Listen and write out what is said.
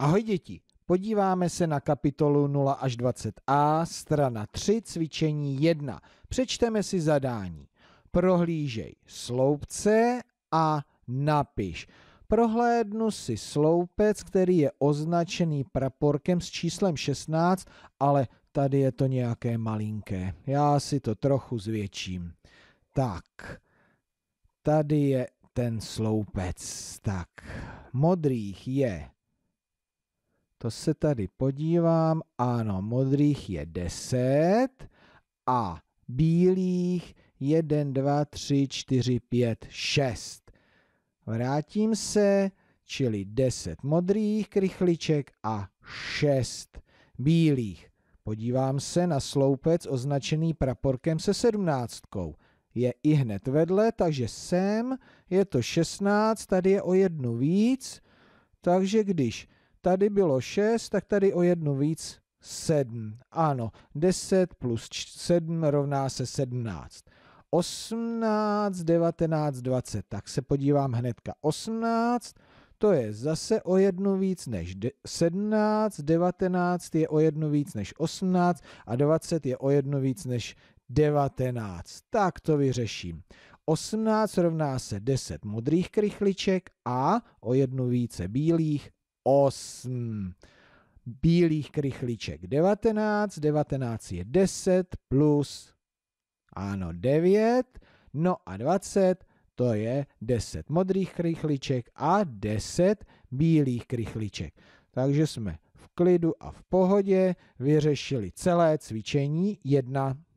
Ahoj děti, podíváme se na kapitolu 0 až 20a, strana 3, cvičení 1. Přečteme si zadání. Prohlížej sloupce a napiš. Prohlédnu si sloupec, který je označený praporkem s číslem 16, ale tady je to nějaké malinké. Já si to trochu zvětším. Tak, tady je ten sloupec. Tak, modrých je to se tady podívám. Ano, modrých je 10 a bílých 1, 2, 3, 4, 5, 6. Vrátím se, čili 10 modrých krychliček a 6 bílých. Podívám se na sloupec označený praporkem se sedmnáctkou. Je i hned vedle, takže sem je to 16, tady je o jednu víc. Takže když tady bylo 6, tak tady o jednu víc 7. Ano, 10 plus 7 rovná se 17. 18, 19, 20. Tak se podívám hnedka. 18, to je zase o jednu víc než 17, 19 je o jednu víc než 18 a 20 je o jednu víc než 19. Tak to vyřeším. 18 rovná se 10 modrých krychliček a o jednu více bílých 8 bílých krychliček 19, 19 je 10 plus, ano, 9, no a 20, to je 10 modrých krychliček a 10 bílých krychliček. Takže jsme v klidu a v pohodě vyřešili celé cvičení 1.